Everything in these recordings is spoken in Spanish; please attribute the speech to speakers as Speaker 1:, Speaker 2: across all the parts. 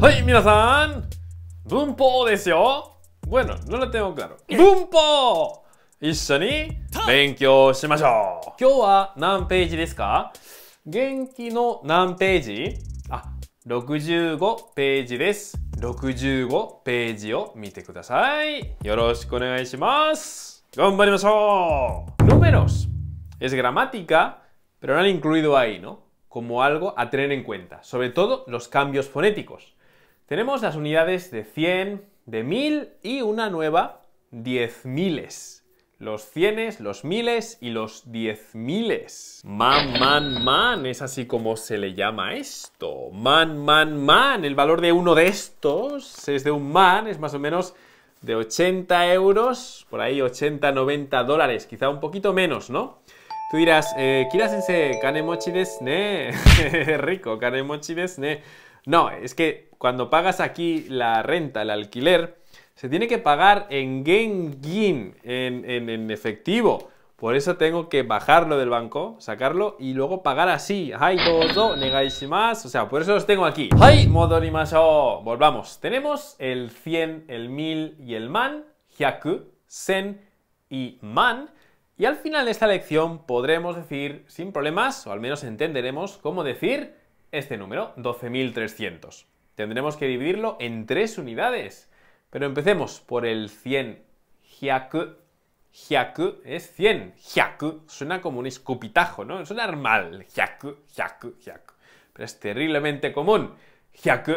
Speaker 1: はい皆さん文法ですよ Bueno, no le tengo claro 文法一緒に勉強しましょう今日は何ページですか元気の何ページあ、65ページです65ページを見てくださいよろしくお願いします頑張りましょう Números es gramática pero no han incluido ahí, ¿no? Como algo a tener en cuenta, sobre todo los cambios fonéticos Tenemos las unidades de 100, de 1000 y una nueva, diez miles. Los cienes, los miles y los diez miles. Man, man, man, es así como se le llama esto. Man, man, man. El valor de uno de estos es de un man, es más o menos de 80 euros, por ahí 80, 90 dólares, quizá un poquito menos, ¿no? Tú dirás, eh, sensei kane kanemochi desu Rico, kanemochi desu no, es que cuando pagas aquí la renta, el alquiler, se tiene que pagar en Gengin, en, en, efectivo. Por eso tengo que bajarlo del banco, sacarlo y luego pagar así. Hai dozo, más. O sea, por eso los tengo aquí. Hai o. Oh, volvamos. Tenemos el 100, el 1000 y el man. Hyaku, sen y man. Y al final de esta lección podremos decir sin problemas, o al menos entenderemos cómo decir este número, 12.300. Tendremos que dividirlo en tres unidades. Pero empecemos por el 100 hyaku. es 100. Hyaku suena como un escupitajo, ¿no? Suena normal. Hyaku, hyaku, hyaku. Pero es terriblemente común. Hyaku,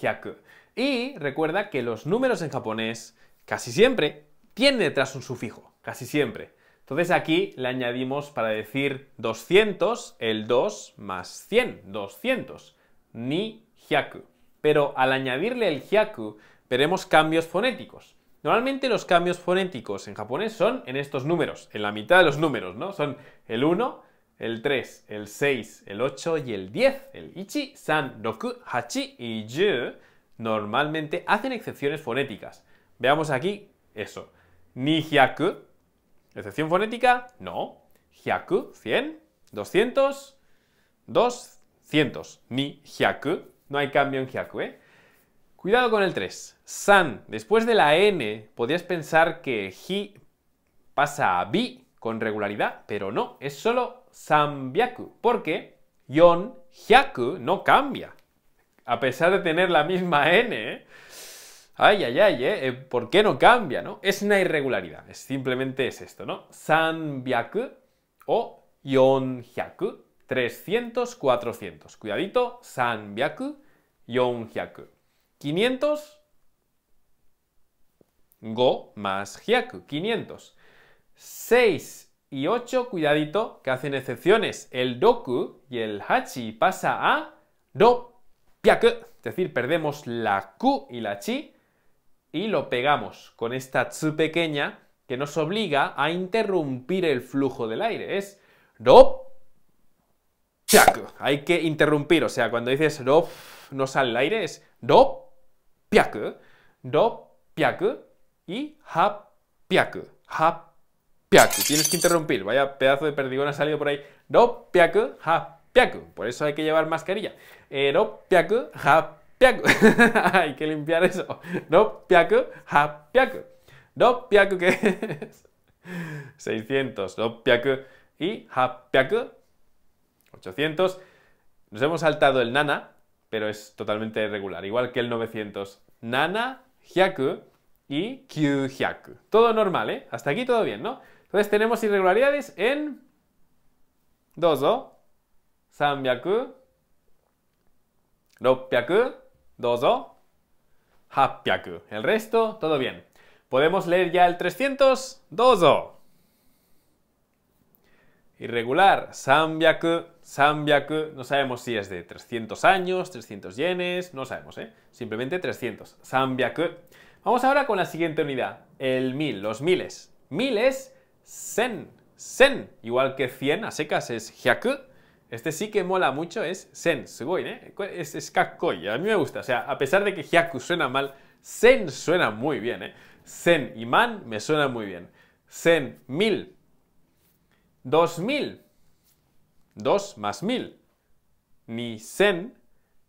Speaker 1: hyaku. Y recuerda que los números en japonés casi siempre tienen detrás un sufijo. Casi siempre. Entonces aquí le añadimos para decir 200 el 2 más 100, 200, ni hyaku. Pero al añadirle el hyaku veremos cambios fonéticos. Normalmente los cambios fonéticos en japonés son en estos números, en la mitad de los números, ¿no? Son el 1, el 3, el 6, el 8 y el 10, el ichi, san, roku, hachi y yu, normalmente hacen excepciones fonéticas. Veamos aquí eso. Ni hyaku, ¿Excepción fonética? No. Hyaku, 100, 200, 200. Ni hyaku. No hay cambio en hyaku, ¿eh? Cuidado con el 3. San. Después de la N, podrías pensar que hi pasa a bi con regularidad, pero no. Es solo sambyaku. Porque yon hyaku no cambia. A pesar de tener la misma N, ¿eh? Ay, ay, ay, eh, eh, ¿Por qué no cambia, no? Es una irregularidad, simplemente es esto, ¿no? Sanbyaku o 300, 400. Cuidadito, sanbyaku, 400 500, go más hyaku, 500. 6 y 8, cuidadito, que hacen excepciones. El doku y el hachi pasa a do, Es decir, perdemos la Q y la chi y lo pegamos con esta tsu pequeña que nos obliga a interrumpir el flujo del aire. Es dop piak. Hay que interrumpir, o sea, cuando dices rop, no sale el aire, es do piak, dop piak y hap, piak, hap, piak. Tienes que interrumpir, vaya pedazo de perdigón ha salido por ahí. dop piak, hap, piak. Por eso hay que llevar mascarilla. Eh, rop, piak, hap, Hay que limpiar eso. No 800 ha No ¿qué es 600. No y ha 800. Nos hemos saltado el nana, pero es totalmente regular, igual que el 900. Nana, hyaku y kyu hyaku. Todo normal, ¿eh? Hasta aquí todo bien, ¿no? Entonces tenemos irregularidades en dozo, no 600, dozo, hapyaku. El resto, todo bien. ¿Podemos leer ya el 300? Dozo. Irregular, sambyaku, sambyaku. No sabemos si es de 300 años, 300 yenes, no sabemos, ¿eh? Simplemente 300, sambyaku. Vamos ahora con la siguiente unidad, el mil, los miles. Miles, sen, sen. Igual que 100 a secas es hyaku. Este sí que mola mucho, es sen, ¿eh? Es, es a mí me gusta. O sea, a pesar de que hyaku suena mal, sen suena muy bien, ¿eh? Sen y man me suena muy bien. Sen, mil. 2000, mil. Dos más mil. Ni sen.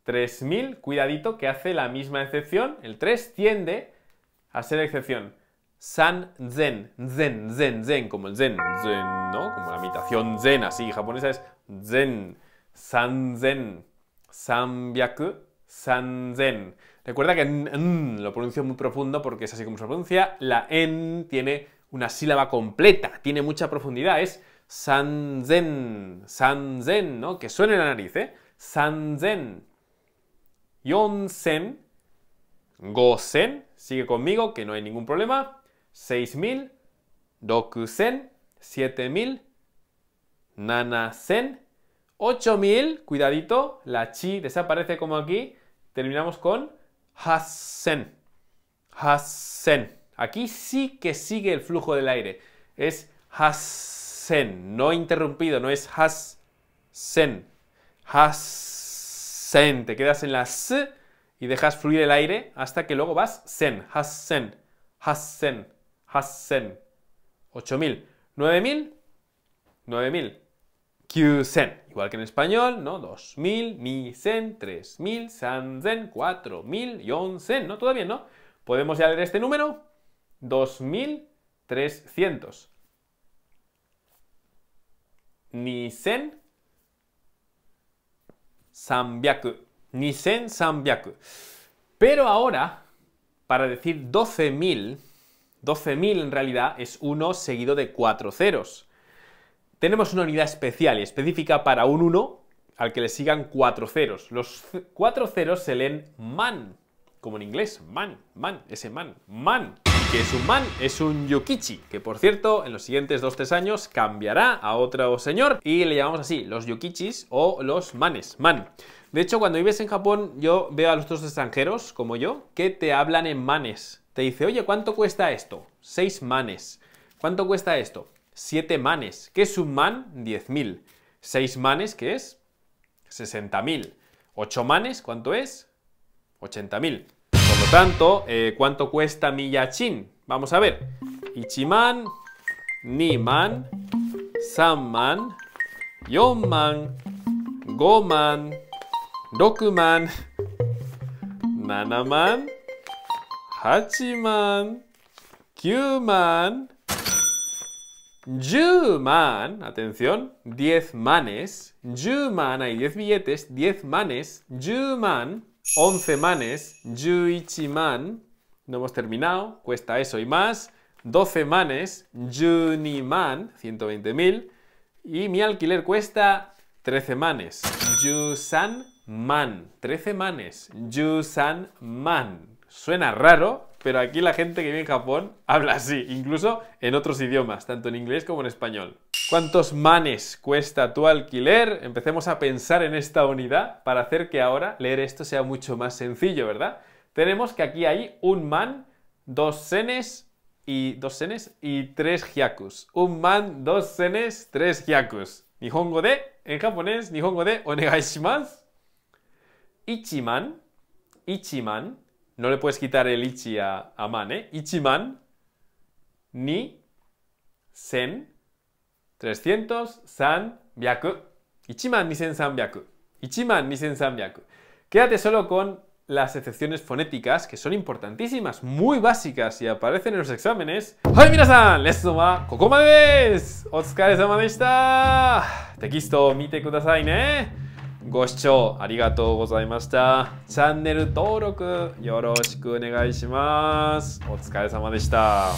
Speaker 1: Tres cuidadito, que hace la misma excepción. El 3 tiende a ser excepción. San Zen, Zen, Zen, Zen, como el Zen, Zen, ¿no? Como la meditación Zen, así japonesa es Zen, San Zen, san-byaku, San Zen. Recuerda que n, lo pronuncio muy profundo porque es así como se pronuncia. La N tiene una sílaba completa, tiene mucha profundidad, es San Zen, San Zen, ¿no? Que suene en la nariz, ¿eh? San Zen. yon-sen, Gosen, sigue conmigo que no hay ningún problema. 6000, dokusen, 7000, nanasen, 8000, cuidadito, la chi desaparece como aquí, terminamos con hasen. Hasen. Aquí sí que sigue el flujo del aire. Es hasen, no interrumpido, no es hasen. Hasen, te quedas en la s y dejas fluir el aire hasta que luego vas sen, hasen, hasen. 8000. 8000. 9000. 9000. 9000. Igual que en español, ¿no? 2000, Misen. 3000, 3000, 4000 y ¿no? Todavía, ¿no? Podemos ya leer este número. 2300. Nisen Sambiaku. Nisen Sambiaku. Pero ahora, para decir 12.000, 12.000 en realidad es uno seguido de 4 ceros. Tenemos una unidad especial y específica para un 1 al que le sigan 4 ceros. Los 4 ceros se leen man, como en inglés, man, man, ese man, man. que es un man, es un yukichi, que por cierto, en los siguientes 2-3 años cambiará a otro señor y le llamamos así, los yukichis o los manes, man. De hecho, cuando vives en Japón, yo veo a los dos extranjeros, como yo, que te hablan en manes te dice, oye, ¿cuánto cuesta esto? 6 manes. ¿Cuánto cuesta esto? 7 manes. ¿Qué es un man? 10.000. 6 manes, ¿qué es? 60.000. 8 manes, ¿cuánto es? 80.000. Por lo tanto, eh, ¿cuánto cuesta mi yachin? Vamos a ver. Ichiman, Niman, Sanman, Yonman, Goman, Dokuman, Nanaman, HACHIMAN, man 万 man atención, 10 manes, Juman, hay 10 billetes, 10 manes, man 11 manes, Juichiman, no hemos terminado, cuesta eso y más, 12 manes, Juniman, 120.000, y mi alquiler cuesta 13 manes, Yusan Man, 13 manes, Yusan Man. Suena raro, pero aquí la gente que vive en Japón habla así, incluso en otros idiomas, tanto en inglés como en español. ¿Cuántos manes cuesta tu alquiler? Empecemos a pensar en esta unidad para hacer que ahora leer esto sea mucho más sencillo, ¿verdad? Tenemos que aquí hay un man, dos senes y dos senes y tres hyakus. Un man, dos senes, tres hyakus. Nihongo de, en japonés, Nihongo de onegai Ichiman, Ichiman no le puedes quitar el ichi a, man, ¿eh? Ichiman, ni, sen, 300, san, byaku. Ichiman, ni sen, san, biaku. Ichiman, ni sen, san, Quédate solo con las excepciones fonéticas, que son importantísimas, muy básicas y aparecen en los exámenes. ¡Hai minasan! Les wa koko ma desu! ¡Te te deshita! Tekisto mite kudasai ne! ¿eh? ご視聴ありがとうございました。チャンネル登録よろしくお願いします。お疲れ様でした。